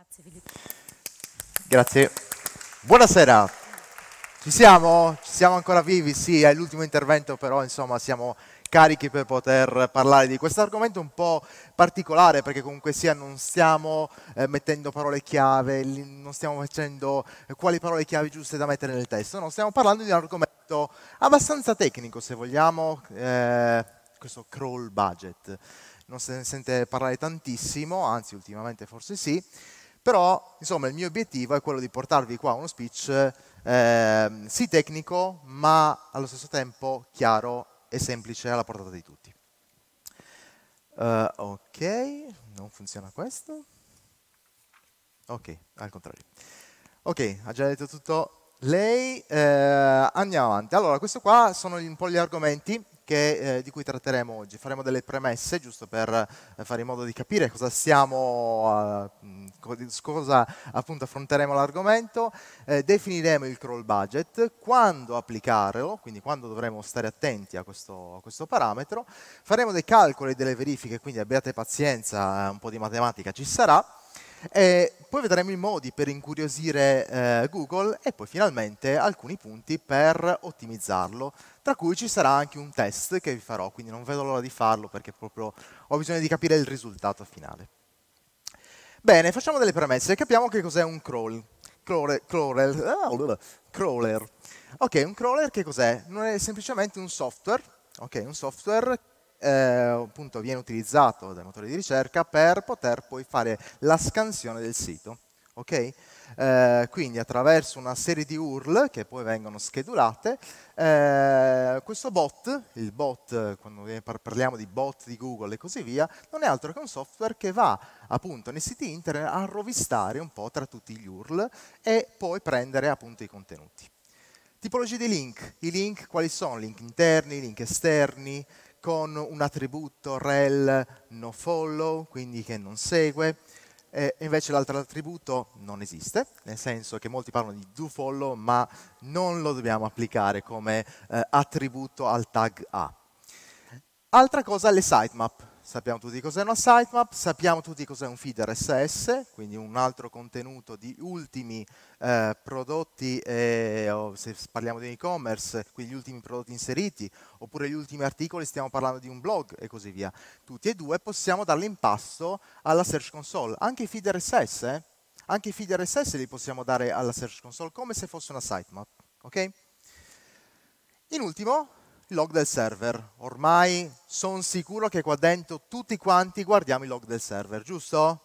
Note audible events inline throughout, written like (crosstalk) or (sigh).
Grazie Filippo. Grazie. Buonasera. Ci siamo? Ci siamo ancora vivi? Sì, è l'ultimo intervento, però insomma siamo carichi per poter parlare di questo argomento un po' particolare perché comunque sia non stiamo eh, mettendo parole chiave, non stiamo facendo eh, quali parole chiave giuste da mettere nel testo, no, stiamo parlando di un argomento abbastanza tecnico se vogliamo, eh, questo crawl budget, non se ne sente parlare tantissimo, anzi ultimamente forse sì, però insomma il mio obiettivo è quello di portarvi qua uno speech eh, sì tecnico, ma allo stesso tempo chiaro e semplice alla portata di tutti. Uh, ok, non funziona questo. Ok, al contrario. Ok, ha già detto tutto lei. Eh, andiamo avanti. Allora, questo qua sono un po' gli argomenti che, eh, di cui tratteremo oggi. Faremo delle premesse, giusto per eh, fare in modo di capire cosa siamo, eh, cosa appunto affronteremo l'argomento, eh, definiremo il crawl budget, quando applicarlo, quindi quando dovremo stare attenti a questo, a questo parametro, faremo dei calcoli e delle verifiche, quindi abbiate pazienza, eh, un po' di matematica ci sarà, e poi vedremo i modi per incuriosire eh, Google e poi finalmente alcuni punti per ottimizzarlo, tra cui ci sarà anche un test che vi farò, quindi non vedo l'ora di farlo perché proprio ho bisogno di capire il risultato finale. Bene, facciamo delle premesse, capiamo che cos'è un crawl. Crawler, crawler, ah, crawler. Ok, un crawler che cos'è? Non è semplicemente un software, ok, un software eh, appunto viene utilizzato dai motori di ricerca per poter poi fare la scansione del sito. Okay? Eh, quindi attraverso una serie di URL che poi vengono schedulate, eh, questo bot, il bot, quando parliamo di bot di Google e così via, non è altro che un software che va appunto nei siti internet a rovistare un po' tra tutti gli URL e poi prendere appunto i contenuti. Tipologie di link, i link quali sono? Link interni, link esterni, con un attributo rel no follow, quindi che non segue, e invece l'altro attributo non esiste, nel senso che molti parlano di do follow, ma non lo dobbiamo applicare come eh, attributo al tag A. Altra cosa, le sitemap. Sappiamo tutti cos'è una sitemap, sappiamo tutti cos'è un feed RSS, quindi un altro contenuto di ultimi eh, prodotti, eh, o se parliamo di e-commerce, quindi gli ultimi prodotti inseriti, oppure gli ultimi articoli, stiamo parlando di un blog e così via. Tutti e due possiamo darli in pasto alla Search Console, anche i feed RSS, eh? anche i feed RSS li possiamo dare alla Search Console come se fosse una sitemap. Okay? In ultimo, il log del server. Ormai sono sicuro che qua dentro tutti quanti guardiamo il log del server, giusto?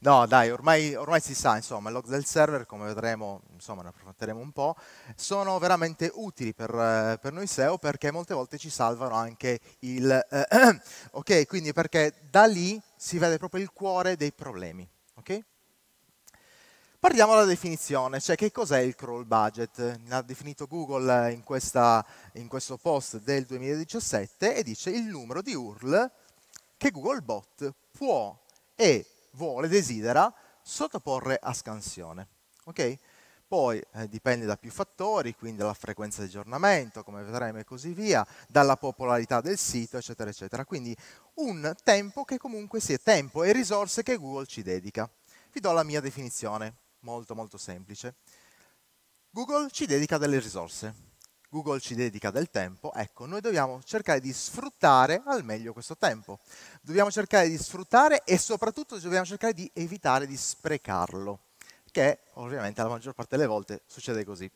No, dai, ormai, ormai, si sa, insomma, il log del server, come vedremo, insomma, ne approfitteremo un po', sono veramente utili per, eh, per noi SEO perché molte volte ci salvano anche il... Eh, (clears throat) ok, quindi perché da lì si vede proprio il cuore dei problemi. Partiamo dalla definizione, cioè che cos'è il crawl budget? L'ha definito Google eh, in, questa, in, questo post del 2017 e dice il numero di URL che Googlebot può e vuole, desidera sottoporre a scansione. Okay? Poi eh, dipende da più fattori, quindi dalla frequenza di aggiornamento, come vedremo e così via, dalla popolarità del sito, eccetera, eccetera. Quindi un tempo che comunque sia tempo e risorse che Google ci dedica. Vi do la mia definizione molto molto semplice. Google ci dedica delle risorse, Google ci dedica del tempo, ecco, noi dobbiamo cercare di sfruttare al meglio questo tempo. Dobbiamo cercare di sfruttare e soprattutto dobbiamo cercare di evitare di sprecarlo, che ovviamente la maggior parte delle volte succede così.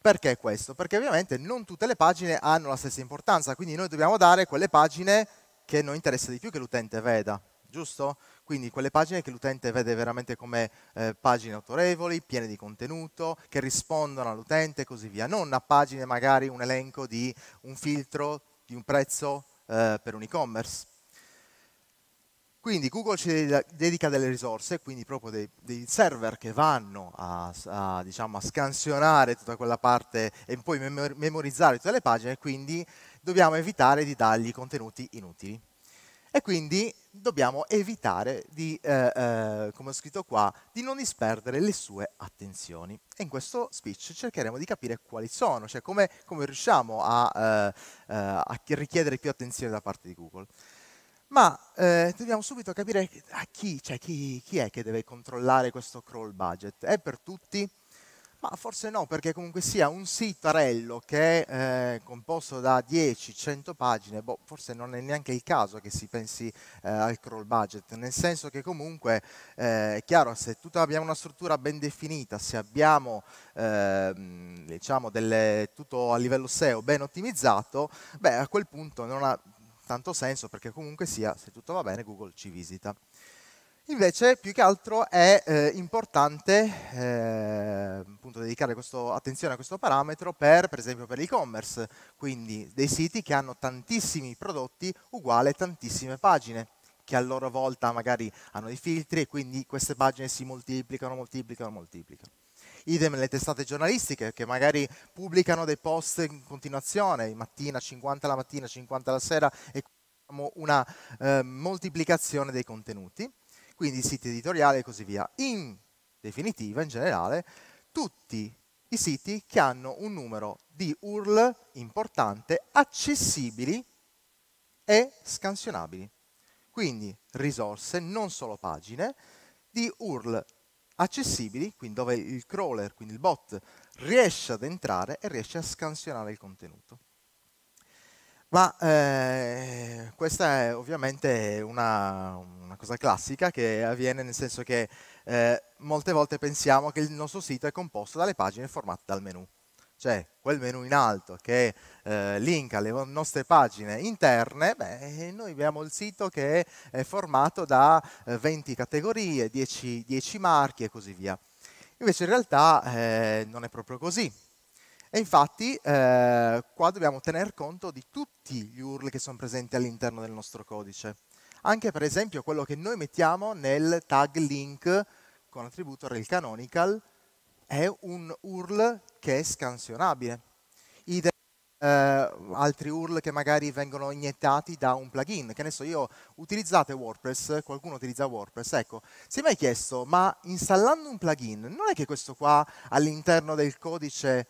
Perché questo? Perché ovviamente non tutte le pagine hanno la stessa importanza, quindi noi dobbiamo dare quelle pagine che noi interessa di più che l'utente veda, giusto? Quindi quelle pagine che l'utente vede veramente come eh, pagine autorevoli, piene di contenuto, che rispondono all'utente e così via. Non a pagine magari un elenco di un filtro, di un prezzo eh, per un e-commerce. Quindi Google ci dedica delle risorse, quindi proprio dei, dei server che vanno a, a, diciamo, a, scansionare tutta quella parte e poi memorizzare tutte le pagine, quindi dobbiamo evitare di dargli contenuti inutili. E quindi dobbiamo evitare di, eh, eh, come ho scritto qua, di non disperdere le sue attenzioni. E in questo speech cercheremo di capire quali sono, cioè come, come riusciamo a, eh, eh a, richiedere più attenzione da parte di Google. Ma eh, dobbiamo subito capire a chi, cioè chi, chi è che deve controllare questo crawl budget. È per tutti? Ma forse no, perché comunque sia un sitarello che è eh, composto da 10-100 pagine, boh, forse non è neanche il caso che si pensi eh, al crawl budget, nel senso che comunque eh, è chiaro, se tutta abbiamo una struttura ben definita, se abbiamo ehm, diciamo delle, tutto a livello SEO ben ottimizzato, beh, a quel punto non ha tanto senso perché comunque sia, se tutto va bene, Google ci visita. Invece più che altro è eh, importante eh, dedicare questo, attenzione a questo parametro per, per esempio per l'e-commerce, quindi dei siti che hanno tantissimi prodotti uguali tantissime pagine che a loro volta magari hanno dei filtri e quindi queste pagine si moltiplicano, moltiplicano, moltiplicano. Idem le testate giornalistiche che magari pubblicano dei post in continuazione, mattina 50 la mattina, 50 la sera e una eh, moltiplicazione dei contenuti quindi siti editoriali e così via. In definitiva, in generale, tutti i siti che hanno un numero di URL importante, accessibili e scansionabili. Quindi risorse, non solo pagine, di URL accessibili, quindi dove il crawler, quindi il bot, riesce ad entrare e riesce a scansionare il contenuto. Ma eh, questa è ovviamente una, una, cosa classica che avviene nel senso che eh, molte volte pensiamo che il nostro sito è composto dalle pagine formate dal menu. Cioè quel menu in alto che eh, linka le nostre pagine interne, beh, noi abbiamo il sito che è formato da 20 eh, categorie, 10, 10 marchi e così via. Invece in realtà eh, non è proprio così e infatti eh, qua dobbiamo tener conto di tutti gli URL che sono presenti all'interno del nostro codice. Anche per esempio quello che noi mettiamo nel tag link con attributo rel canonical è un URL che è scansionabile. Idem Uh, altri URL che magari vengono iniettati da un plugin. Che ne so, io utilizzate WordPress, qualcuno utilizza WordPress, ecco, si è mai chiesto, ma installando un plugin, non è che questo qua all'interno del codice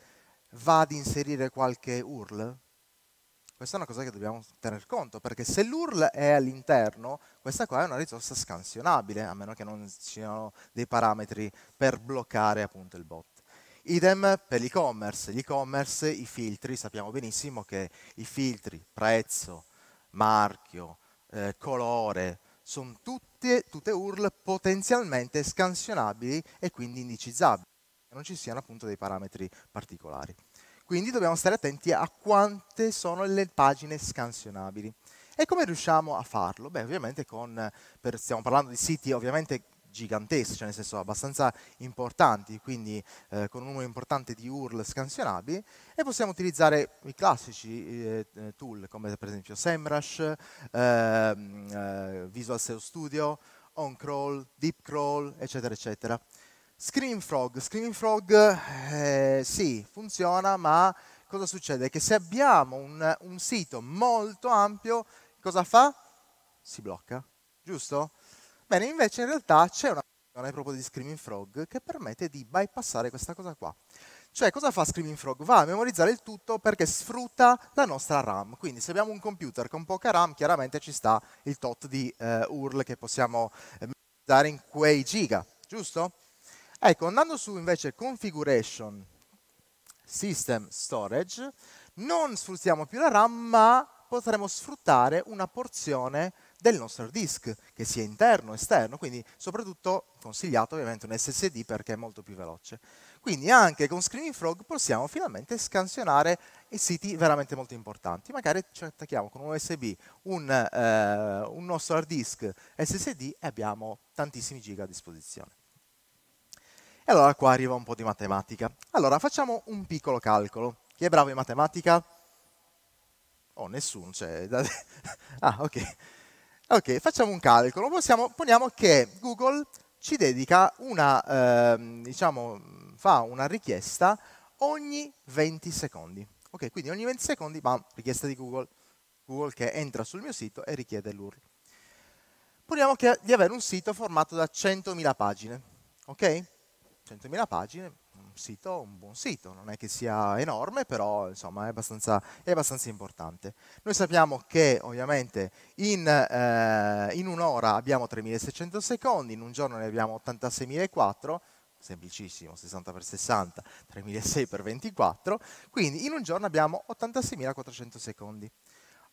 va ad inserire qualche URL? Questa è una cosa che dobbiamo tener conto, perché se l'URL è all'interno, questa qua è una risorsa scansionabile, a meno che non ci siano dei parametri per bloccare appunto il bot. Idem per l'e-commerce. L'e-commerce, i filtri, sappiamo benissimo che i filtri, prezzo, marchio, eh, colore, sono tutte, tutte URL potenzialmente scansionabili e quindi indicizzabili non ci siano appunto dei parametri particolari. Quindi dobbiamo stare attenti a quante sono le pagine scansionabili. E come riusciamo a farlo? Beh, ovviamente con, per, stiamo parlando di siti ovviamente giganteschi, cioè nel senso abbastanza importanti, quindi eh, con un numero importante di URL scansionabili, e possiamo utilizzare i classici eh, eh tool come per esempio SEMrush, ehm, eh, Visual SEO Studio, OnCrawl, DeepCrawl, eccetera, eccetera. Screaming Frog, Screaming Frog eh, sì, funziona, ma cosa succede? Che se abbiamo un, un sito molto ampio, cosa fa? Si blocca, giusto? Bene, invece in realtà c'è una funzione proprio di Screaming Frog che permette di bypassare questa cosa qua. Cioè, cosa fa Screaming Frog? Va a memorizzare il tutto perché sfrutta la nostra RAM. Quindi, se abbiamo un computer con poca RAM, chiaramente ci sta il tot di eh, URL che possiamo eh, memorizzare in quei giga, giusto? Ecco, andando su invece Configuration System Storage, non sfruttiamo più la RAM, ma potremo sfruttare una porzione del nostro disk, che sia interno, o esterno, quindi soprattutto consigliato ovviamente un SSD perché è molto più veloce. Quindi anche con Screaming Frog possiamo finalmente scansionare i siti veramente molto importanti. Magari ci attacchiamo con un USB, un, eh, un nostro hard disk SSD e abbiamo tantissimi giga a disposizione. E allora qua arriva un po' di matematica. Allora, facciamo un piccolo calcolo. Chi è bravo in matematica? Oh, nessuno, cioè... (laughs) ah, ok. Ok, facciamo un calcolo. Possiamo, poniamo che Google ci dedica una, eh, diciamo, fa una richiesta ogni 20 secondi. Ok, quindi ogni 20 secondi, bam, richiesta di Google. Google che entra sul mio sito e richiede l'URL. Poniamo che, di avere un sito formato da 100.000 pagine. Ok? 100.000 pagine, un sito, un buon sito, non è che sia enorme, però insomma è abbastanza, è abbastanza importante. Noi sappiamo che ovviamente in, eh, in un'ora abbiamo 3.600 secondi, in un giorno ne abbiamo 86.004, semplicissimo, 60 per 60, 3.600 per 24, quindi in un giorno abbiamo 86.400 secondi.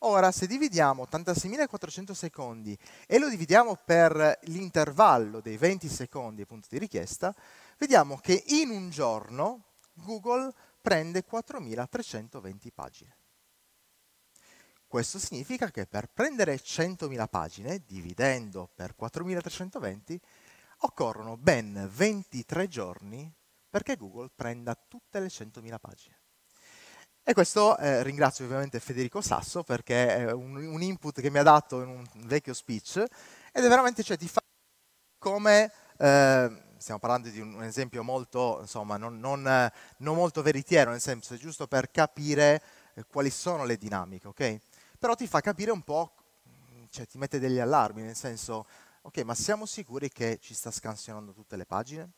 Ora, se dividiamo 86.400 secondi e lo dividiamo per l'intervallo dei 20 secondi punto di richiesta, vediamo che in un giorno Google prende 4.320 pagine. Questo significa che per prendere 100.000 pagine, dividendo per 4.320, occorrono ben 23 giorni perché Google prenda tutte le 100.000 pagine. E questo eh, ringrazio ovviamente Federico Sasso perché è un, un, input che mi ha dato in un vecchio speech ed è veramente, cioè, ti fa come eh, stiamo parlando di un, esempio molto, insomma, non, non, non, molto veritiero, nel senso è giusto per capire eh, quali sono le dinamiche, ok? Però ti fa capire un po', mm, cioè ti mette degli allarmi, nel senso, ok, ma siamo sicuri che ci sta scansionando tutte le pagine?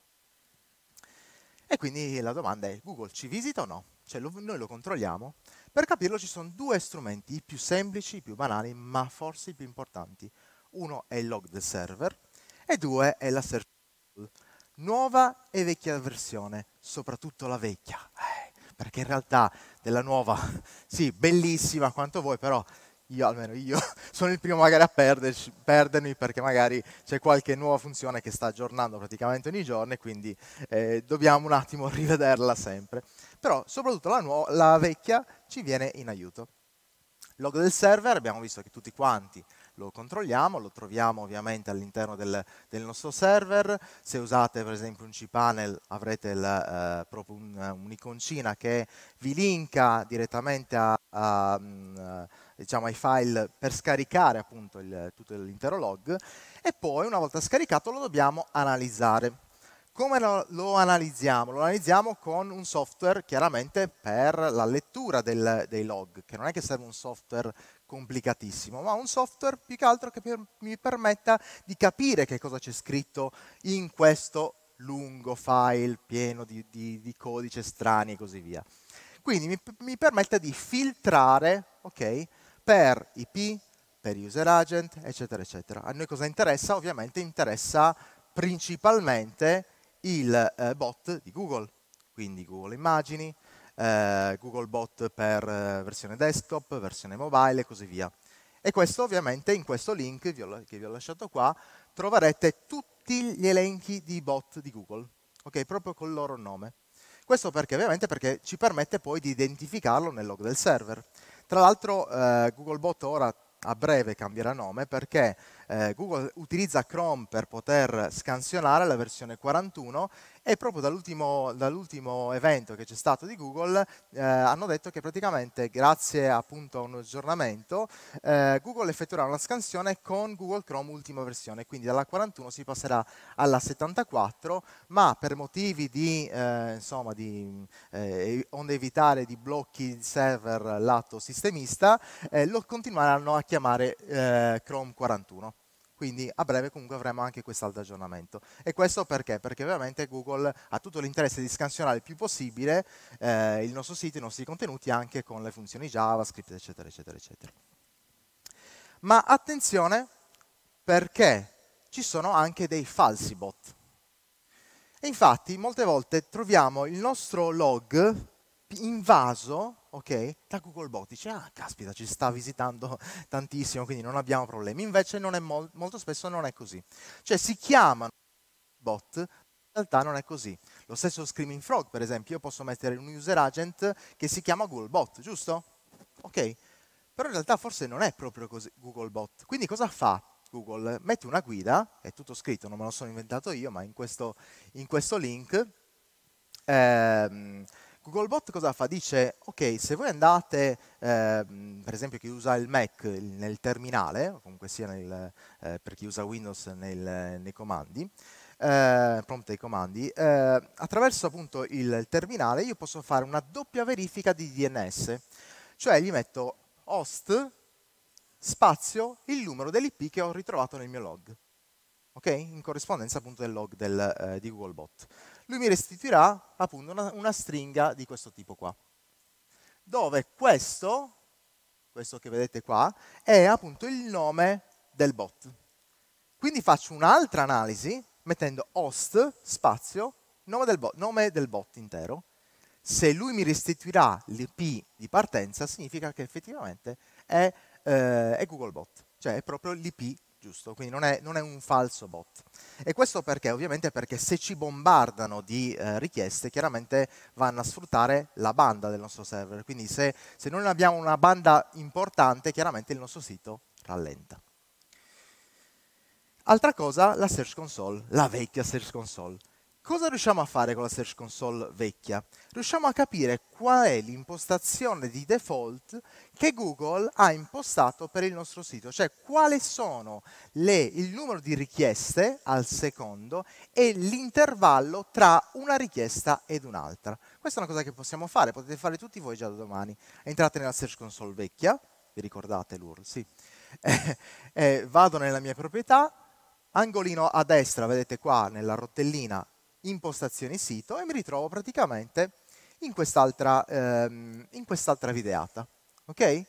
E quindi la domanda è, Google ci visita o no? Cioè lo, noi lo controlliamo? Per capirlo ci sono due strumenti, i più semplici, i più banali, ma forse i più importanti. Uno è il log del server e due è la search console nuova e vecchia versione, soprattutto la vecchia, eh, perché in realtà della nuova, (laughs) sì, bellissima quanto vuoi, però io almeno io (laughs) sono il primo magari a perderci, perdermi perché magari c'è qualche nuova funzione che sta aggiornando praticamente ogni giorno e quindi eh, dobbiamo un attimo (laughs) rivederla sempre. Però soprattutto la, nuova, la vecchia ci viene in aiuto. Log del server, abbiamo visto che tutti quanti lo controlliamo, lo troviamo ovviamente all'interno del, del, nostro server, se usate per esempio un cPanel avrete il, eh, proprio un'iconcina che vi linka direttamente a, a, a mm, eh, diciamo, ai file per scaricare appunto il, tutto l'intero log e poi una volta scaricato lo dobbiamo analizzare. Come lo, lo, analizziamo? Lo analizziamo con un software chiaramente per la lettura del, dei log, che non è che serve un software complicatissimo, ma un software più che altro che per, mi permetta di capire che cosa c'è scritto in questo lungo file pieno di, di, di codice strani e così via. Quindi mi, mi permette di filtrare okay, per IP, per user agent, eccetera, eccetera. A noi cosa interessa? Ovviamente interessa principalmente il eh, bot di Google, quindi Google Immagini, eh, Google Bot per eh, versione desktop, versione mobile e così via. E questo ovviamente in questo link vi ho, che vi ho lasciato qua troverete tutti gli elenchi di bot di Google, ok? Proprio col loro nome. Questo perché ovviamente perché ci permette poi di identificarlo nel log del server. Tra l'altro eh, Bot ora a breve cambierà nome perché eh, Google utilizza Chrome per poter scansionare la versione 41 e proprio dall'ultimo, dall evento che c'è stato di Google eh, hanno detto che praticamente grazie appunto a un aggiornamento eh, Google effettuerà una scansione con Google Chrome ultima versione, quindi dalla 41 si passerà alla 74, ma per motivi di, eh, insomma, di eh, onde evitare di blocchi server lato sistemista eh, lo continueranno a chiamare eh, Chrome 41 quindi a breve comunque avremo anche quest'altro aggiornamento. E questo perché? Perché ovviamente Google ha tutto l'interesse di scansionare il più possibile eh, il nostro sito, i nostri contenuti anche con le funzioni JavaScript, eccetera, eccetera, eccetera. Ma attenzione perché ci sono anche dei falsi bot. E infatti molte volte troviamo il nostro log invaso okay, da Googlebot. Dice, ah, caspita, ci sta visitando (laughs) tantissimo, quindi non abbiamo problemi. Invece mol molto spesso non è così. Cioè si chiamano bot, ma in realtà non è così. Lo stesso Screaming Frog, per esempio, io posso mettere un user agent che si chiama Googlebot, giusto? Ok, però in realtà forse non è proprio così Googlebot. Quindi cosa fa? Google, mette una guida, è tutto scritto, non me lo sono inventato io, ma in questo, in questo link, ehm, Googlebot cosa fa? Dice, ok, se voi andate, eh, per esempio chi usa il Mac nel terminale, o comunque sia nel, eh, per chi usa Windows nel, nei comandi, eh, prompt ai comandi, eh, attraverso appunto il terminale io posso fare una doppia verifica di DNS, cioè gli metto host spazio il numero dell'IP che ho ritrovato nel mio log, ok? In corrispondenza appunto del log del, eh, di Googlebot lui mi restituirà appunto una, una stringa di questo tipo qua, dove questo, questo che vedete qua, è appunto il nome del bot. Quindi faccio un'altra analisi mettendo host, spazio, nome del, bot, nome del bot intero. Se lui mi restituirà l'IP di partenza, significa che effettivamente è, eh, è Googlebot, cioè è proprio l'IP giusto? Quindi non è, non è, un falso bot. E questo perché? Ovviamente perché se ci bombardano di eh, richieste, chiaramente vanno a sfruttare la banda del nostro server. Quindi se, se non abbiamo una banda importante, chiaramente il nostro sito rallenta. Altra cosa, la Search Console, la vecchia Search Console. Cosa riusciamo a fare con la Search Console vecchia? Riusciamo a capire qual è l'impostazione di default che Google ha impostato per il nostro sito, cioè quali sono le, il numero di richieste al secondo e l'intervallo tra una richiesta ed un'altra. Questa è una cosa che possiamo fare, potete fare tutti voi già da domani. Entrate nella Search Console vecchia, vi ricordate l'URL? Sì. Eh, (laughs) eh, vado nella mia proprietà, angolino a destra, vedete qua nella rotellina, impostazioni sito e mi ritrovo praticamente in quest'altra, ehm, quest videata. Okay?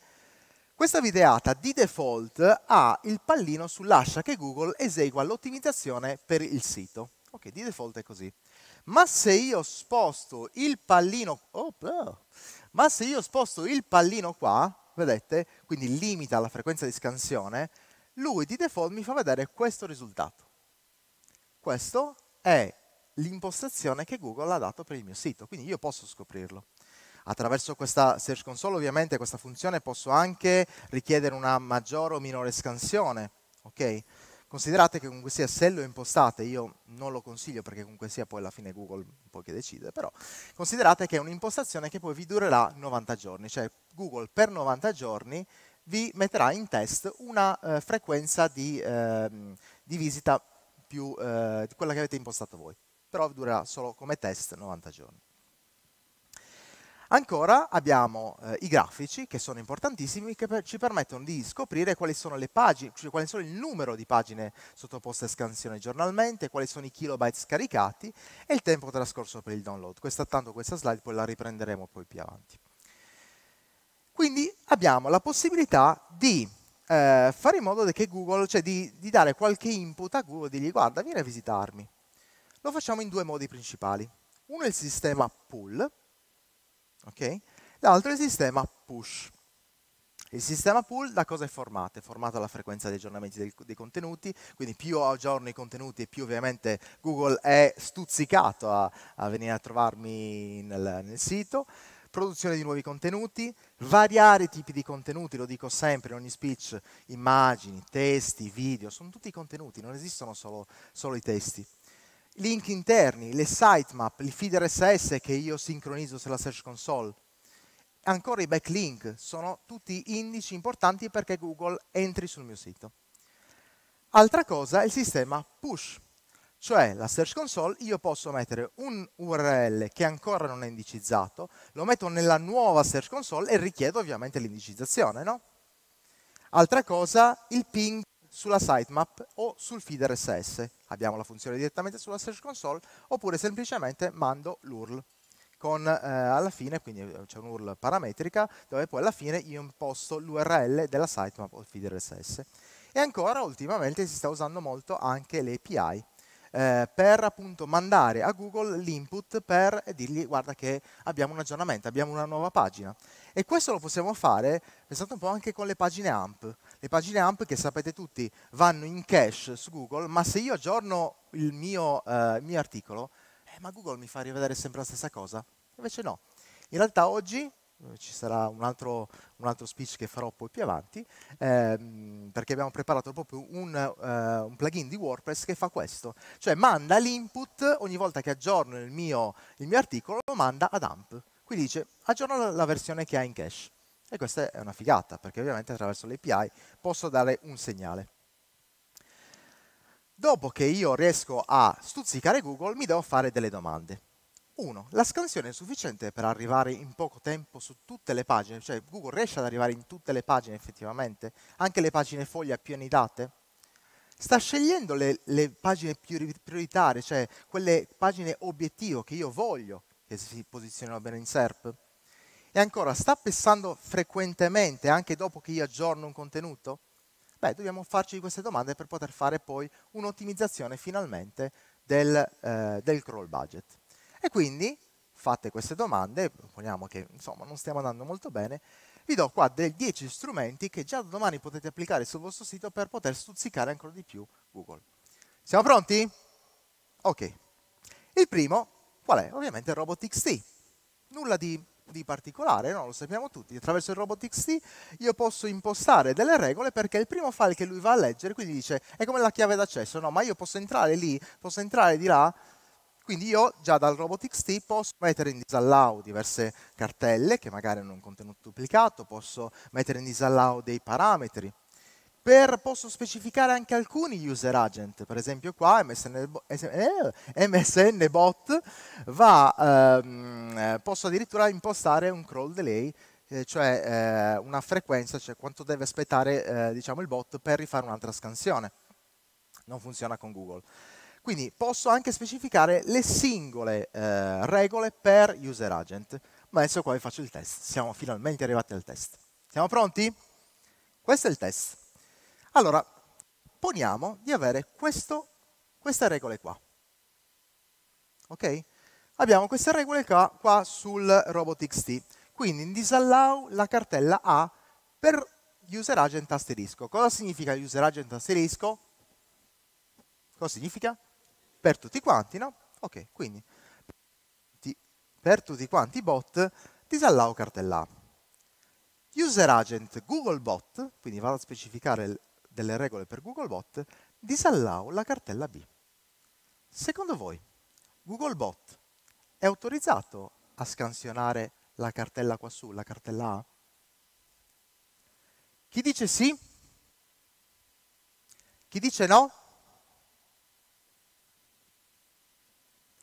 Questa videata di default ha il pallino sull'ascia che Google esegua l'ottimizzazione per il sito. Ok, di default è così. Ma se io sposto il pallino, oh, oh. ma se io sposto il pallino qua, vedete, quindi limita la frequenza di scansione, lui di default mi fa vedere questo risultato. Questo è l'impostazione che Google ha dato per il mio sito, quindi io posso scoprirlo. Attraverso questa Search Console ovviamente questa funzione posso anche richiedere una maggiore o minore scansione, ok? Considerate che comunque sia, se lo impostate, io non lo consiglio perché comunque sia poi alla fine Google un po' che decide, però considerate che è un'impostazione che poi vi durerà 90 giorni, cioè Google per 90 giorni vi metterà in test una eh, frequenza di, eh, di visita più eh, di quella che avete impostato voi però durerà solo come test 90 giorni. Ancora abbiamo eh, i grafici che sono importantissimi che per ci permettono di scoprire quali sono le pagine, cioè quali sono il numero di pagine sottoposte a scansione giornalmente, quali sono i kilobyte scaricati e il tempo trascorso per il download. Questa, tanto questa slide poi la riprenderemo poi più avanti. Quindi abbiamo la possibilità di eh, fare in modo che Google, cioè di, di dare qualche input a Google, di dirgli guarda vieni a visitarmi, lo facciamo in due modi principali. Uno è il sistema pull, okay? l'altro è il sistema push. Il sistema pull da cosa è formato? È formato alla frequenza di aggiornamenti dei, dei, contenuti, quindi più aggiorno i contenuti e più ovviamente Google è stuzzicato a, a venire a trovarmi nel, nel, sito. Produzione di nuovi contenuti, variare i tipi di contenuti, lo dico sempre in ogni speech, immagini, testi, video, sono tutti contenuti, non esistono solo, solo i testi link interni, le sitemap, il feeder SS che io sincronizzo sulla Search Console, ancora i backlink, sono tutti indici importanti perché Google entri sul mio sito. Altra cosa è il sistema push, cioè la Search Console io posso mettere un URL che ancora non è indicizzato, lo metto nella nuova Search Console e richiedo ovviamente l'indicizzazione, no? Altra cosa, il ping sulla sitemap o sul feed RSS. Abbiamo la funzione direttamente sulla Search Console oppure semplicemente mando l'URL con eh, alla fine, quindi eh, c'è un'URL parametrica dove poi alla fine io imposto l'URL della sitemap o il feed RSS. E ancora ultimamente si sta usando molto anche le API eh, per appunto mandare a Google l'input per dirgli guarda che abbiamo un aggiornamento, abbiamo una nuova pagina e questo lo possiamo fare, pensate un po' anche con le pagine AMP. Le pagine AMP che sapete tutti vanno in cache su Google, ma se io aggiorno il mio, eh, il mio articolo, eh, ma Google mi fa rivedere sempre la stessa cosa? Invece no. In realtà oggi eh, ci sarà un altro, un altro, speech che farò poi più avanti, ehm, perché abbiamo preparato proprio un, uh, un, plugin di WordPress che fa questo, cioè manda l'input ogni volta che aggiorno il mio, il mio articolo, lo manda ad AMP. Qui dice aggiorna la versione che ha in cache. E questa è una figata, perché ovviamente attraverso l'API posso dare un segnale. Dopo che io riesco a stuzzicare Google, mi devo fare delle domande. Uno, La scansione è sufficiente per arrivare in poco tempo su tutte le pagine? Cioè Google riesce ad arrivare in tutte le pagine effettivamente? Anche le pagine foglia più anidate? Sta scegliendo le, le pagine prioritarie, cioè quelle pagine obiettivo che io voglio che si posizionano bene in SERP? E ancora, sta pensando frequentemente anche dopo che io aggiorno un contenuto? Beh, dobbiamo farci queste domande per poter fare poi un'ottimizzazione finalmente del, eh, del crawl budget. E quindi, fatte queste domande, poniamo che insomma non stiamo andando molto bene, vi do qua dei 10 strumenti che già domani potete applicare sul vostro sito per poter stuzzicare ancora di più Google. Siamo pronti? Ok. Il primo Qual è? Ovviamente il robot XT. Nulla di, di particolare, no? lo sappiamo tutti. Attraverso il robot XT io posso impostare delle regole perché il primo file che lui va a leggere, quindi dice, è come la chiave d'accesso, no? Ma io posso entrare lì, posso entrare di là, quindi io già dal robot XT posso mettere in disallow diverse cartelle che magari hanno un contenuto duplicato, posso mettere in disallow dei parametri, per, posso specificare anche alcuni user agent, per esempio qua MSN, eh, MSN bot va, ehm, posso addirittura impostare un crawl delay, eh, cioè eh, una frequenza, cioè quanto deve aspettare eh, diciamo, il bot per rifare un'altra scansione. Non funziona con Google. Quindi posso anche specificare le singole regole per user agent. Ma adesso qua vi faccio il test. Siamo finalmente arrivati al test. Siamo pronti? Questo è il test. Allora, poniamo di avere questo, queste regole qua. Ok? Abbiamo queste regole qua, qua sul robot.txt. Quindi in disallow la cartella A per user agent asterisco. Cosa significa user agent asterisco? Cosa significa? Per tutti quanti, no? Ok, quindi per tutti quanti i bot disallow cartella A. User agent Googlebot, quindi vado a specificare delle regole per Googlebot, disallow la cartella B. Secondo voi, Googlebot è autorizzato a scansionare la cartella qua su, la cartella A? Chi dice sì? Chi dice no?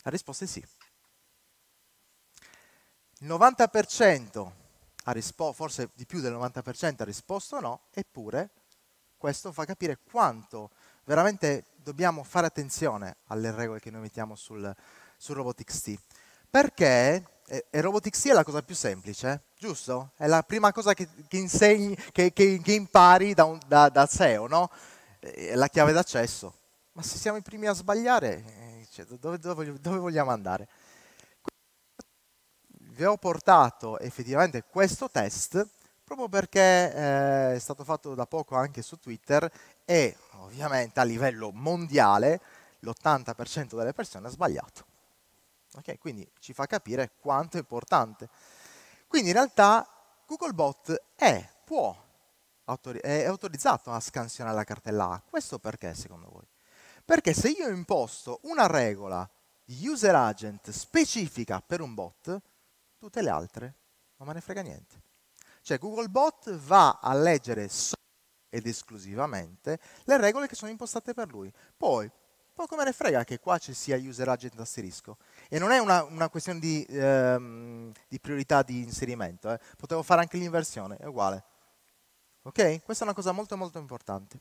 La risposta è sì. Il 90% ha risposto, forse di più del 90% ha risposto no, eppure questo fa capire quanto veramente dobbiamo fare attenzione alle regole che noi mettiamo sul, sul T. Perché e, e RobotXT è la cosa più semplice, giusto? È la prima cosa che, che, insegni, che, che impari da, un, da, da SEO, no? È la chiave d'accesso. Ma se siamo i primi a sbagliare, eh, cioè, dove, dove, dove vogliamo andare? vi ho portato effettivamente questo test proprio perché eh, è stato fatto da poco anche su Twitter e ovviamente a livello mondiale l'80% delle persone ha sbagliato. Ok, Quindi ci fa capire quanto è importante. Quindi in realtà Googlebot è, può, è autorizzato a scansionare la cartella A. Questo perché secondo voi? Perché se io imposto una regola di user agent specifica per un bot, tutte le altre non me ne frega niente. Cioè Googlebot va a leggere solo ed esclusivamente le regole che sono impostate per lui. Poi, poco me ne frega che qua ci sia user agent asterisco. E non è una, una questione di, ehm, di, priorità di inserimento. Eh. Potevo fare anche l'inversione, è uguale. Ok? Questa è una cosa molto molto importante.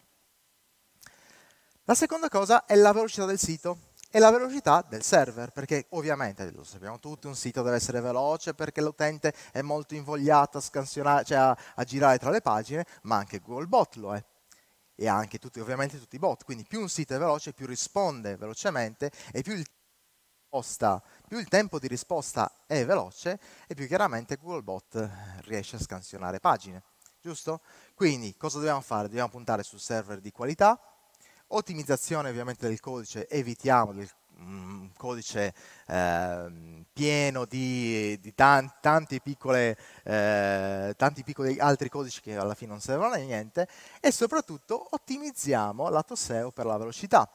La seconda cosa è la velocità del sito e la velocità del server, perché ovviamente, lo sappiamo tutti, un sito deve essere veloce perché l'utente è molto invogliato a, cioè a, a girare tra le pagine, ma anche Googlebot lo è e anche tutti, ovviamente tutti i bot, quindi più un sito è veloce, più risponde velocemente e più il, più il tempo di risposta è veloce e più chiaramente Googlebot riesce a scansionare pagine, giusto? Quindi cosa dobbiamo fare? Dobbiamo puntare su server di qualità, Ottimizzazione ovviamente del codice, evitiamo del un mm, codice eh, pieno di, di tan, tanti, piccole, eh, tanti, piccoli altri codici che alla fine non servono a niente e soprattutto ottimizziamo lato SEO per la velocità.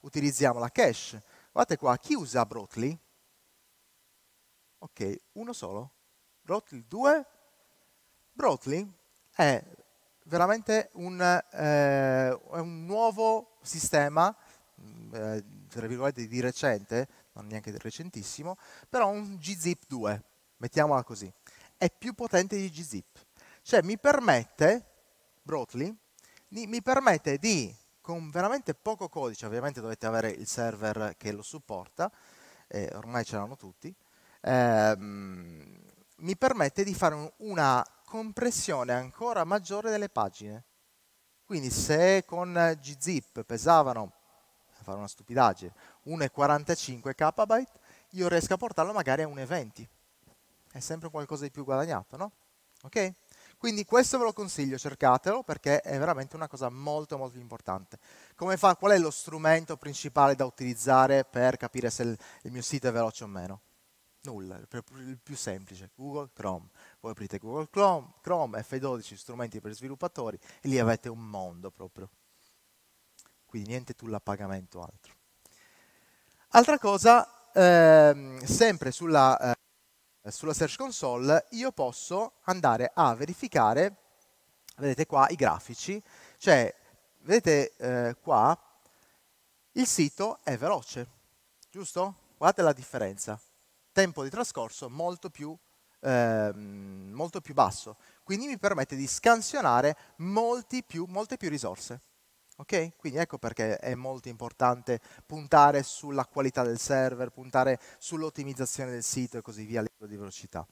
Utilizziamo la cache. Guardate qua, chi usa Brotli? Ok, uno solo. Brotli 2. Brotli è veramente un, eh, un nuovo sistema, mm, eh, tra virgolette di recente, non neanche recentissimo, però un gzip 2, mettiamola così, è più potente di gzip. Cioè mi permette, Brotli, di, mi permette di, con veramente poco codice, ovviamente dovete avere il server che lo supporta, eh, ormai ce l'hanno tutti, ehm, mi permette di fare un, una compressione ancora maggiore delle pagine. Quindi se con gzip pesavano, per fare una stupidaggine, 1,45 KB, io riesco a portarlo magari a 1,20. È sempre qualcosa di più guadagnato, no? Ok? Quindi questo ve lo consiglio, cercatelo perché è veramente una cosa molto molto importante. Fa, qual è lo strumento principale da utilizzare per capire se il, il mio sito è veloce o meno? Nulla, il più semplice, Google Chrome. Voi aprite Google Chrome, Chrome, F12 strumenti per sviluppatori e lì avete un mondo proprio. Quindi niente tool a pagamento altro. Altra cosa, ehm, sempre sulla, eh, sulla Search Console, io posso andare a verificare, vedete qua i grafici, cioè vedete eh, qua il sito è veloce, giusto? Guardate la differenza. Tempo di trascorso molto più veloce Ehm, molto più basso. Quindi mi permette di scansionare più, molte più risorse. Ok? Quindi ecco perché è molto importante puntare sulla qualità del server, puntare sull'ottimizzazione del sito e così via a livello di velocità.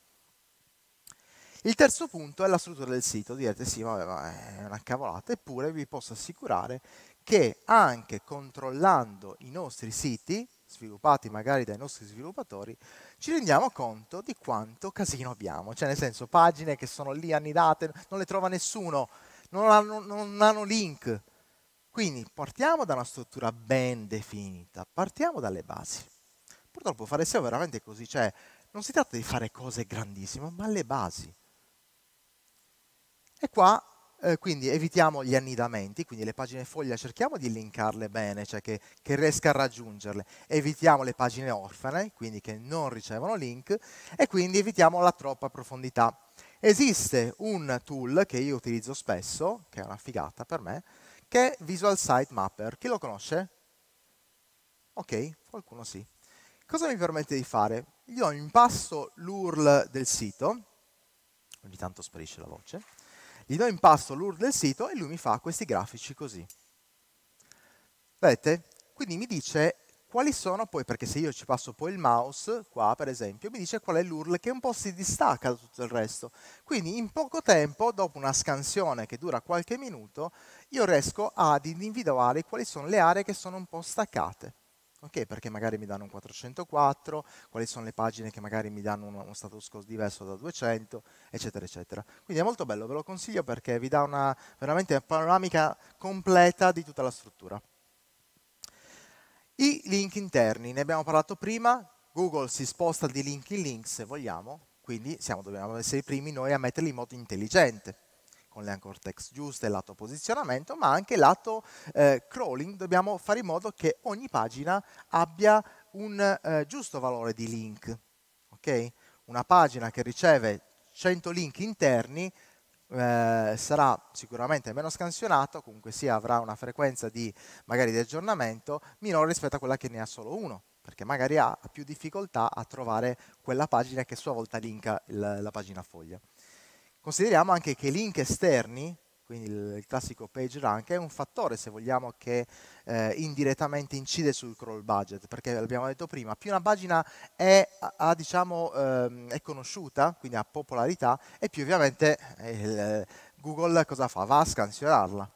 Il terzo punto è la struttura del sito. Direte sì, vabbè, ma è una cavolata, eppure vi posso assicurare che anche controllando i nostri siti, sviluppati magari dai nostri sviluppatori, ci rendiamo conto di quanto casino abbiamo. Cioè, nel senso, pagine che sono lì annidate, non le trova nessuno, non hanno, non hanno link. Quindi partiamo da una struttura ben definita, partiamo dalle basi. Purtroppo fare SEO è veramente così, cioè non si tratta di fare cose grandissime, ma le basi. E qua eh, quindi evitiamo gli annidamenti, quindi le pagine foglia cerchiamo di linkarle bene, cioè che, che riesca a raggiungerle. Evitiamo le pagine orfane, quindi che non ricevono link, e quindi evitiamo la troppa profondità. Esiste un tool che io utilizzo spesso, che è una figata per me, che è Visual Site Mapper. Chi lo conosce? Ok, qualcuno sì. Cosa mi permette di fare? Io impasto l'URL del sito, ogni tanto sparisce la voce, gli do in pasto l'URL del sito e lui mi fa questi grafici così. Vedete? Quindi mi dice quali sono poi, perché se io ci passo poi il mouse, qua per esempio, mi dice qual è l'URL che un po' si distacca da tutto il resto. Quindi in poco tempo, dopo una scansione che dura qualche minuto, io riesco ad individuare quali sono le aree che sono un po' staccate. Okay, perché magari mi danno un 404, quali sono le pagine che magari mi danno uno, uno status quo diverso da 200, eccetera, eccetera. Quindi è molto bello, ve lo consiglio perché vi dà una, veramente una panoramica completa di tutta la struttura. I link interni, ne abbiamo parlato prima, Google si sposta di link in link se vogliamo, quindi siamo, dobbiamo essere i primi noi a metterli in modo intelligente con le anchor text giuste, lato posizionamento, ma anche lato eh, crawling, dobbiamo fare in modo che ogni pagina abbia un eh, giusto valore di link. Okay? Una pagina che riceve 100 link interni eh, sarà sicuramente meno scansionata, comunque sia avrà una frequenza di, magari di aggiornamento minore rispetto a quella che ne ha solo uno, perché magari ha più difficoltà a trovare quella pagina che a sua volta linka il, la pagina foglia. Consideriamo anche che i link esterni, quindi il, classico page rank, è un fattore, se vogliamo, che eh, indirettamente incide sul crawl budget, perché l'abbiamo detto prima, più una pagina è, ha, diciamo, ehm, è conosciuta, quindi ha popolarità, e più ovviamente eh, eh Google cosa fa? Va a scansionarla.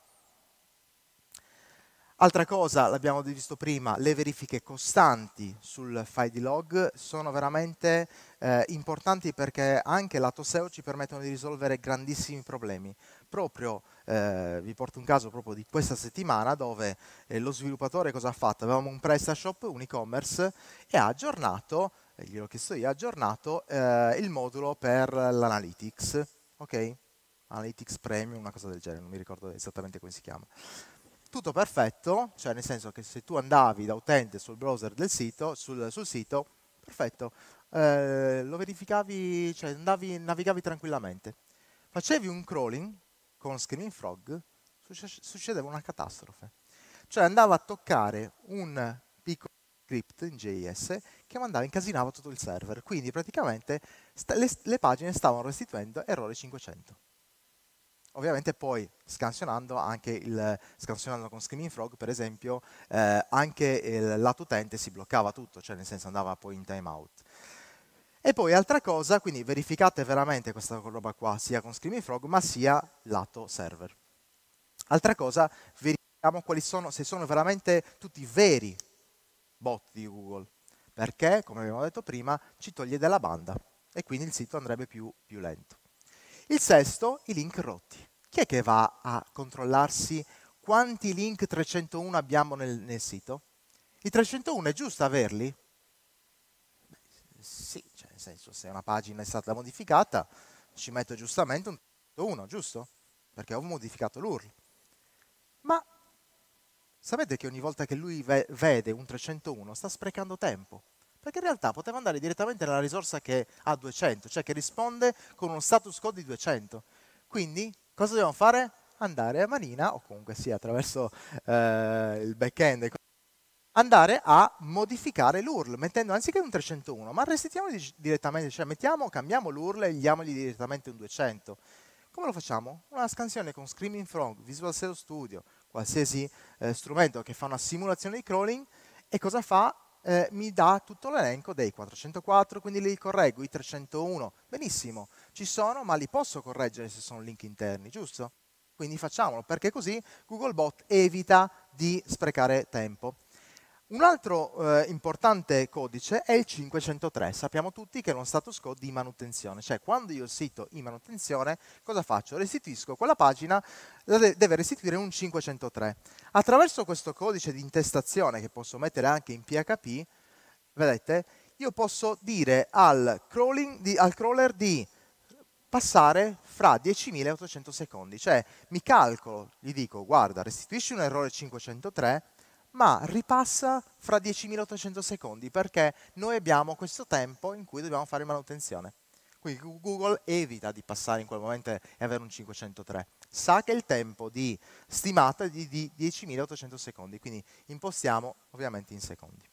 Altra cosa, l'abbiamo visto prima, le verifiche costanti sul file di log sono veramente eh, importanti perché anche lato SEO ci permettono di risolvere grandissimi problemi. Proprio, eh, vi porto un caso proprio di questa settimana dove eh, lo sviluppatore cosa ha fatto? Avevamo un PrestaShop, un e-commerce e ha aggiornato, eh, gliel'ho chiesto io, ha aggiornato eh, il modulo per l'analytics, ok? Analytics Premium, una cosa del genere, non mi ricordo esattamente come si chiama tutto perfetto, cioè nel senso che se tu andavi da utente sul browser del sito, sul, sul sito, perfetto, eh, lo verificavi, cioè andavi, navigavi tranquillamente. Facevi un crawling con Screaming Frog, succedeva una catastrofe. Cioè andava a toccare un piccolo script in JS che mandava, incasinava tutto il server. Quindi praticamente le, le pagine stavano restituendo errore 500. Ovviamente poi scansionando, il, scansionando con Screaming Frog per esempio, eh, anche il lato utente si bloccava tutto, cioè nel senso andava poi in timeout. E poi altra cosa, quindi verificate veramente questa roba qua, sia con Screaming Frog, ma sia lato server. Altra cosa, verifichiamo quali sono, se sono veramente tutti veri bot di Google, perché, come abbiamo detto prima, ci toglie della banda e quindi il sito andrebbe più, più lento. Il sesto, i link rotti. Chi è che va a controllarsi quanti link 301 abbiamo nel, nel sito? I 301 è giusto averli? Beh, sì, cioè nel senso se una pagina è stata modificata ci metto giustamente un 301, giusto? Perché ho modificato l'URL. Ma sapete che ogni volta che lui vede un 301 sta sprecando tempo? Perché in realtà poteva andare direttamente nella risorsa che ha 200, cioè che risponde con uno status code di 200. Quindi cosa dobbiamo fare? Andare a manina, o comunque sia sì, attraverso eh, il back-end, andare a modificare l'URL, mettendo anziché un 301, ma restituiamo direttamente, cioè mettiamo, cambiamo l'URL e diamogli direttamente un 200. Come lo facciamo? Una scansione con Screaming Frog, Visual Studio Studio, qualsiasi eh, strumento che fa una simulazione di crawling e cosa fa? eh, mi dà tutto l'elenco dei 404, quindi li correggo, i 301, benissimo, ci sono, ma li posso correggere se sono link interni, giusto? Quindi facciamolo, perché così Googlebot evita di sprecare tempo. Un altro eh, importante codice è il 503. Sappiamo tutti che è uno status quo di manutenzione, cioè quando io sito in manutenzione, cosa faccio? Restituisco quella pagina, la deve restituire un 503. Attraverso questo codice di intestazione che posso mettere anche in PHP, vedete, io posso dire al, di, al crawler di passare fra 10.800 secondi, cioè mi calcolo, gli dico guarda restituisci un errore 503 ma ripassa fra 10.800 secondi perché noi abbiamo questo tempo in cui dobbiamo fare manutenzione. Quindi Google evita di passare in quel momento e avere un 503. Sa che il tempo di stimata è di, di 10.800 secondi, quindi impostiamo ovviamente in secondi.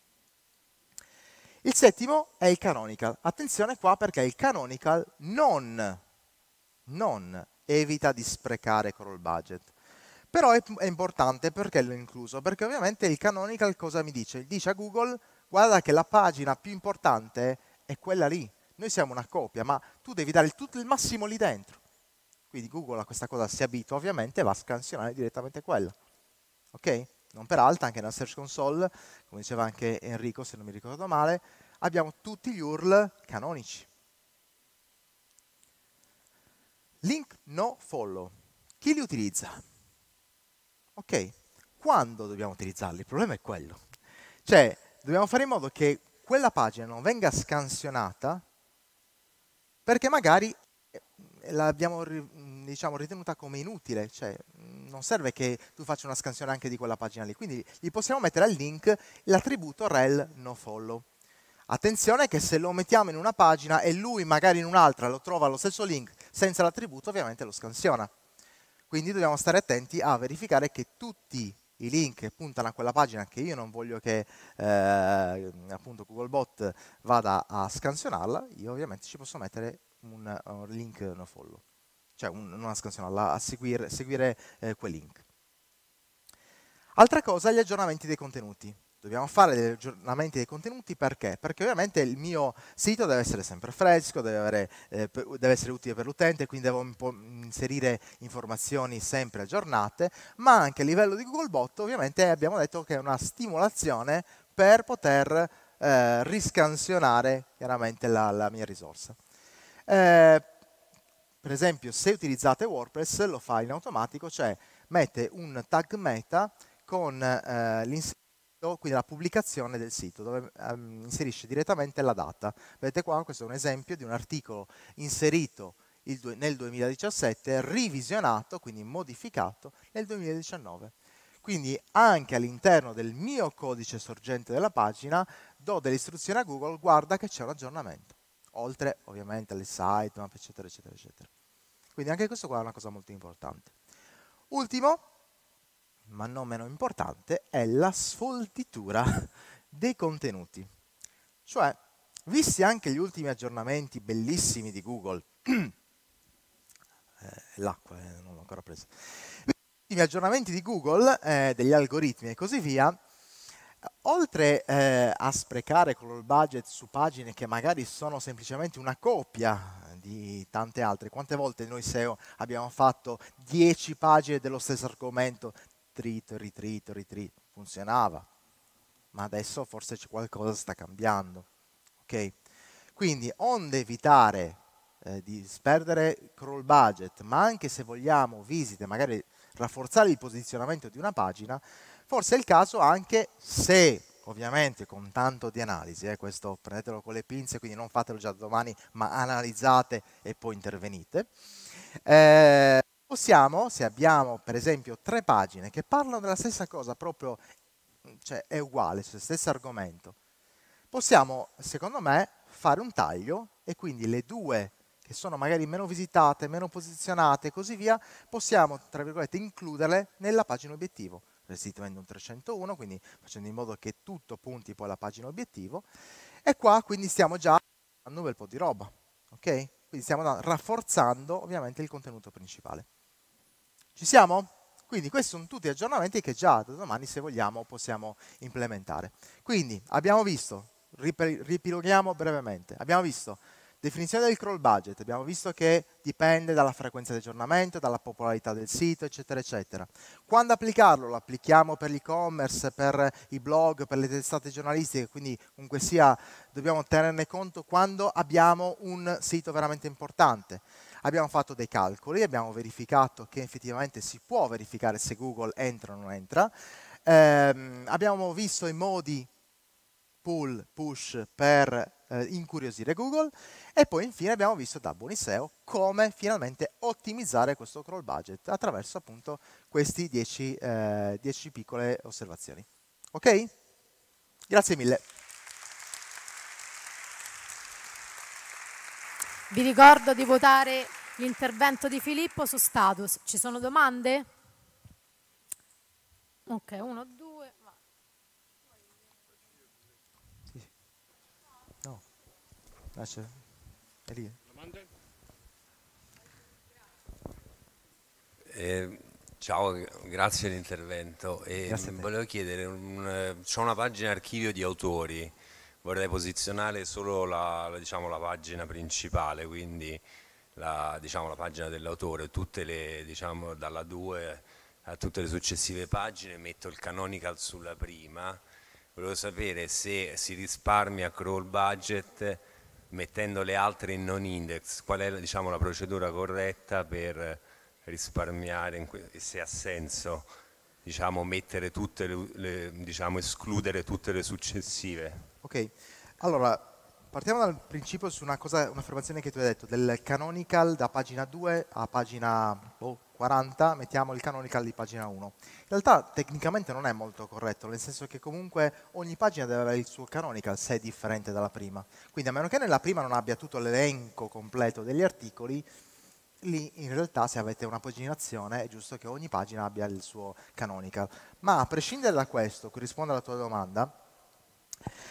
Il settimo è il canonical. Attenzione qua perché il canonical non, non evita di sprecare crawl budget però è, è, importante perché l'ho incluso? Perché ovviamente il canonical cosa mi dice? Dice a Google guarda che la pagina più importante è quella lì. Noi siamo una copia, ma tu devi dare il, tutto il massimo lì dentro. Quindi Google a questa cosa si abitua ovviamente va a scansionare direttamente quella. Ok? Non per alta, anche nella Search Console, come diceva anche Enrico se non mi ricordo male, abbiamo tutti gli URL canonici. Link no follow. Chi li utilizza? Ok? Quando dobbiamo utilizzarli? Il problema è quello. Cioè, dobbiamo fare in modo che quella pagina non venga scansionata perché magari eh, l'abbiamo diciamo, ritenuta come inutile, cioè non serve che tu faccia una scansione anche di quella pagina lì, quindi gli possiamo mettere al link l'attributo rel nofollow. Attenzione che se lo mettiamo in una pagina e lui magari in un'altra lo trova allo stesso link senza l'attributo, ovviamente lo scansiona. Quindi dobbiamo stare attenti a verificare che tutti i link che puntano a quella pagina che io non voglio che eh, Googlebot vada a scansionarla, io ovviamente ci posso mettere un, un link no follow, cioè un, non a scansionarla, a seguire, seguire eh, quel link. Altra cosa, gli aggiornamenti dei contenuti. Dobbiamo fare degli aggiornamenti dei contenuti perché? Perché ovviamente il mio sito deve essere sempre fresco, deve, avere, eh, deve essere utile per l'utente, quindi devo inserire informazioni sempre aggiornate, ma anche a livello di Googlebot ovviamente abbiamo detto che è una stimolazione per poter eh, riscansionare chiaramente la, la mia risorsa. Eh, per esempio se utilizzate WordPress lo fa in automatico, cioè mette un tag meta con eh, sito, quindi la pubblicazione del sito, dove um, inserisce direttamente la data. Vedete qua, questo è un esempio di un articolo inserito il, nel 2017, revisionato, quindi modificato, nel 2019. Quindi anche all'interno del mio codice sorgente della pagina do delle istruzioni a Google, guarda che c'è un aggiornamento, oltre ovviamente alle sitemap, eccetera, eccetera, eccetera. Quindi anche questo qua è una cosa molto importante. Ultimo, ma non meno importante, è la sfoltitura (laughs) dei contenuti. Cioè, visti anche gli ultimi aggiornamenti bellissimi di Google, (clears throat) eh, l'acqua, eh, non l'ho ancora presa, gli ultimi aggiornamenti di Google, eh, degli algoritmi e così via, oltre eh, a sprecare il budget su pagine che magari sono semplicemente una copia di tante altre, quante volte noi SEO abbiamo fatto 10 pagine dello stesso argomento, retreat, retreat, retreat, funzionava, ma adesso forse c'è qualcosa che sta cambiando. Okay? Quindi, onde evitare eh, di sperdere crawl budget, ma anche se vogliamo visite, magari rafforzare il posizionamento di una pagina, forse è il caso anche se ovviamente con tanto di analisi, eh, questo prendetelo con le pinze, quindi non fatelo già domani, ma analizzate e poi intervenite. Eh, possiamo, se abbiamo per esempio tre pagine che parlano della stessa cosa, proprio cioè, è uguale, cioè stesso argomento, possiamo, secondo me, fare un taglio e quindi le due che sono magari meno visitate, meno posizionate e così via, possiamo, tra virgolette, includerle nella pagina obiettivo, restituendo un 301, quindi facendo in modo che tutto punti poi alla pagina obiettivo. E qua quindi stiamo già dando un bel po' di roba, ok? Quindi stiamo rafforzando ovviamente il contenuto principale. Ci siamo? Quindi questi sono tutti aggiornamenti che già da domani, se vogliamo, possiamo implementare. Quindi abbiamo visto, ripiloghiamo brevemente, abbiamo visto definizione del crawl budget, abbiamo visto che dipende dalla frequenza di aggiornamento, dalla popolarità del sito, eccetera, eccetera. Quando applicarlo? Lo applichiamo per l'e-commerce, per i blog, per le testate giornalistiche, quindi comunque sia dobbiamo tenerne conto quando abbiamo un sito veramente importante abbiamo fatto dei calcoli, abbiamo verificato che effettivamente si può verificare se Google entra o non entra, ehm, abbiamo visto i modi pull, push per eh, incuriosire Google e poi infine abbiamo visto da Boniseo come finalmente ottimizzare questo crawl budget attraverso appunto queste 10 eh, piccole osservazioni. Ok? Grazie mille. Vi ricordo di votare l'intervento di Filippo su status. Ci sono domande? Ok, uno, due. No, lascia. È lì. Domande? Eh, ciao, grazie dell'intervento. Eh, volevo chiedere, un, eh, c'è una pagina archivio di autori vorrei posizionare solo la, diciamo, la pagina principale, quindi la, diciamo, la pagina dell'autore, diciamo, dalla 2 a tutte le successive pagine, metto il canonical sulla prima, volevo sapere se si risparmia crawl budget mettendo le altre in non index, qual è diciamo, la procedura corretta per risparmiare e se ha senso diciamo, le, le, diciamo, escludere tutte le successive. Ok, allora partiamo dal principio su una cosa, un'affermazione che tu hai detto, del canonical da pagina 2 a pagina oh, 40, mettiamo il canonical di pagina 1. In realtà tecnicamente non è molto corretto, nel senso che comunque ogni pagina deve avere il suo canonical se è differente dalla prima. Quindi a meno che nella prima non abbia tutto l'elenco completo degli articoli, lì in realtà se avete una paginazione è giusto che ogni pagina abbia il suo canonical. Ma a prescindere da questo, che risponde alla tua domanda,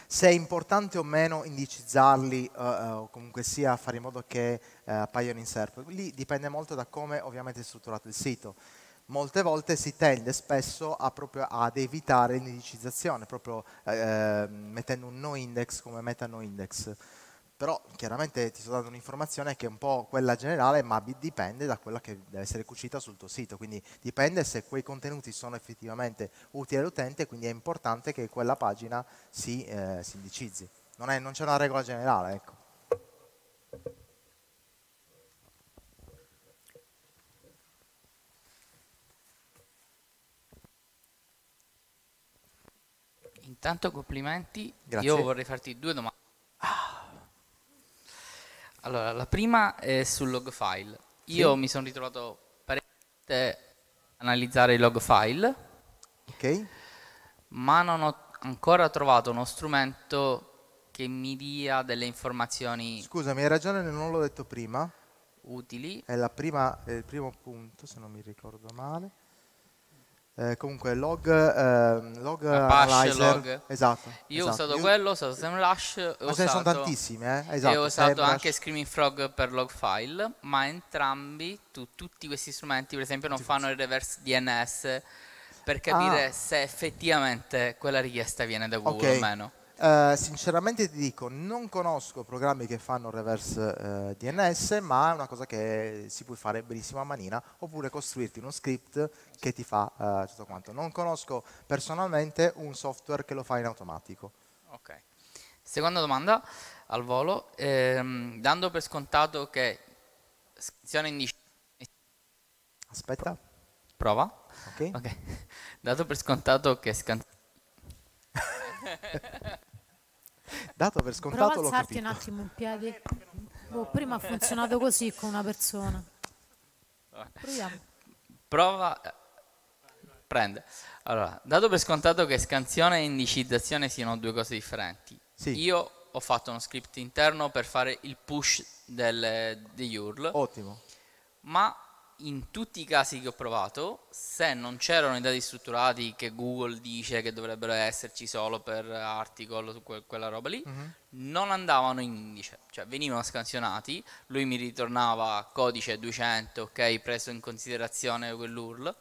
se è importante o meno indicizzarli uh, o comunque sia fare in modo che uh, appaiano in SERP. Lì dipende molto da come ovviamente è strutturato il sito. Molte volte si tende spesso a, proprio, ad evitare l'indicizzazione, proprio mettendo un no index come meta no index però chiaramente ti sto dando un'informazione che è un po' quella generale, ma dipende da quella che deve essere cucita sul tuo sito, quindi dipende se quei contenuti sono effettivamente utili all'utente, quindi è importante che quella pagina si, eh, si indicizzi. Non, è, non c'è una regola generale, ecco. Intanto complimenti, Grazie. io vorrei farti due domande. Ah. Allora, la prima è sul log file. Io sì. mi sono ritrovato parecchio a analizzare i log file, okay. ma non ho ancora trovato uno strumento che mi dia delle informazioni. Scusami, hai ragione, non l'ho detto prima. Utili. È, prima, è il primo punto, se non mi ricordo male. Eh, comunque log, eh, log Apache, log. Esatto, io esatto. ho usato io... quello ho usato SEMrush ma ce sono tantissime eh? esatto, ho usato SEMrush. anche Screaming Frog per log file ma entrambi tu, tutti questi strumenti per esempio non fanno il reverse DNS per ah. capire ah. se effettivamente quella richiesta viene da Google okay. o meno eh, sinceramente ti dico, non conosco programmi che fanno reverse uh, eh, DNS, ma è una cosa che si può fare benissimo a manina, oppure costruirti uno script che ti fa uh, tutto quanto. Non conosco personalmente un software che lo fa in automatico. Ok. Seconda domanda al volo, ehm, dando per scontato che siano in Aspetta. Prova. Ok. (laughs) Dato per scontato che scan... (laughs) (laughs) Dato per scontato Prova l'ho alzarti un attimo in piedi. Oh, prima ha funzionato così con una persona. Proviamo. Prova... Prende. Allora, dato per scontato che scansione e indicizzazione siano due cose differenti. Sì. Io ho fatto uno script interno per fare il push del, degli URL. Ottimo. Ma in tutti i casi che ho provato, se non c'erano i dati strutturati che Google dice che dovrebbero esserci solo per article, su que quella roba lì, uh mhm. -huh. non andavano in indice, cioè venivano scansionati, lui mi ritornava codice 200, ok, preso in considerazione quell'URL,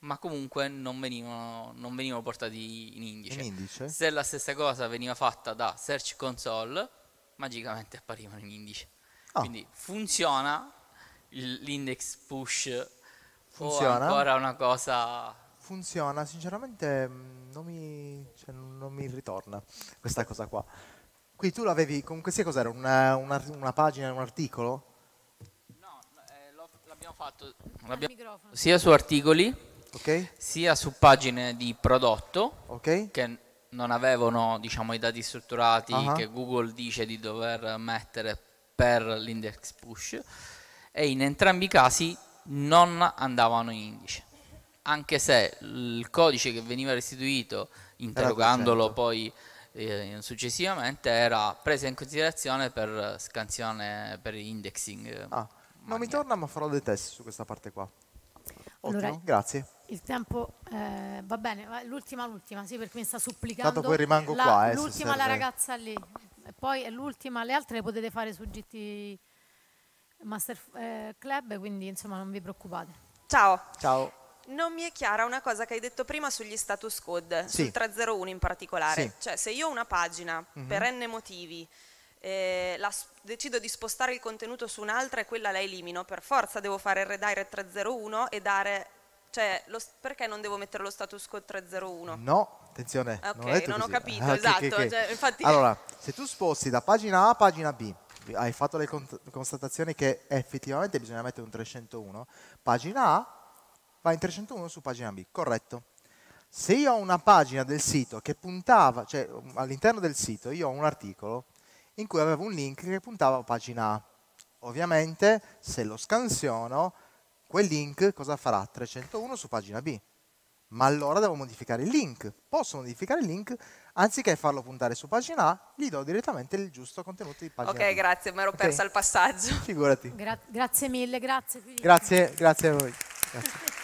ma comunque non venivano, non venivano portati in indice. in indice. Se la stessa cosa veniva fatta da Search Console, magicamente apparivano in indice. Oh. Quindi funziona l'index push funziona? ancora una cosa... Funziona, sinceramente mm, non mi, cioè, non mi ritorna questa cosa qua. Qui tu l'avevi, con questa cos'era? Una, una, una, pagina, un articolo? No, eh, l'abbiamo fatto sia su articoli, okay. sia su pagine di prodotto, okay. che non avevano diciamo, i dati strutturati uh -huh. che Google dice di dover mettere per l'index push e in entrambi i casi non andavano in indice anche se il codice che veniva restituito interrogandolo poi eh, successivamente era preso in considerazione per scansione per indexing eh, ah, non mi torna ma farò dei test su questa parte qua Ottimo, grazie. Il tempo eh, va bene, l'ultima, l'ultima, sì, perché mi sta supplicando. Tanto poi rimango la, qua. Eh, l'ultima la ragazza lì, e poi l'ultima, le altre le potete fare su GT Master eh, Club, quindi insomma non vi preoccupate. Ciao. Ciao. Non mi è chiara una cosa che hai detto prima sugli status code, sì. sul 301 in particolare. Sì. Cioè se io ho una pagina mm -hmm. per n motivi, eh, la, decido di spostare il contenuto su un'altra e quella la elimino, per forza devo fare il redirect 301 e dare... Cioè, lo, perché non devo mettere lo status code 301? No, attenzione. Ok, non, non ho capito, ah, esatto. Che, che. Cioè, infatti... Allora, se tu sposti da pagina A a pagina B, hai fatto le constatazioni che effettivamente bisogna mettere un 301, pagina A va in 301 su pagina B, corretto. Se io ho una pagina del sito che puntava, cioè um, all'interno del sito io ho un articolo in cui avevo un link che puntava a pagina A, ovviamente se lo scansiono quel link cosa farà? 301 su pagina B ma allora devo modificare il link. Posso modificare il link, anziché farlo puntare su pagina A, gli do direttamente il giusto contenuto di pagina Ok, grazie, mi ero okay. il passaggio. Figurati. Gra grazie mille, grazie Filippo. Grazie, grazie a voi. Grazie.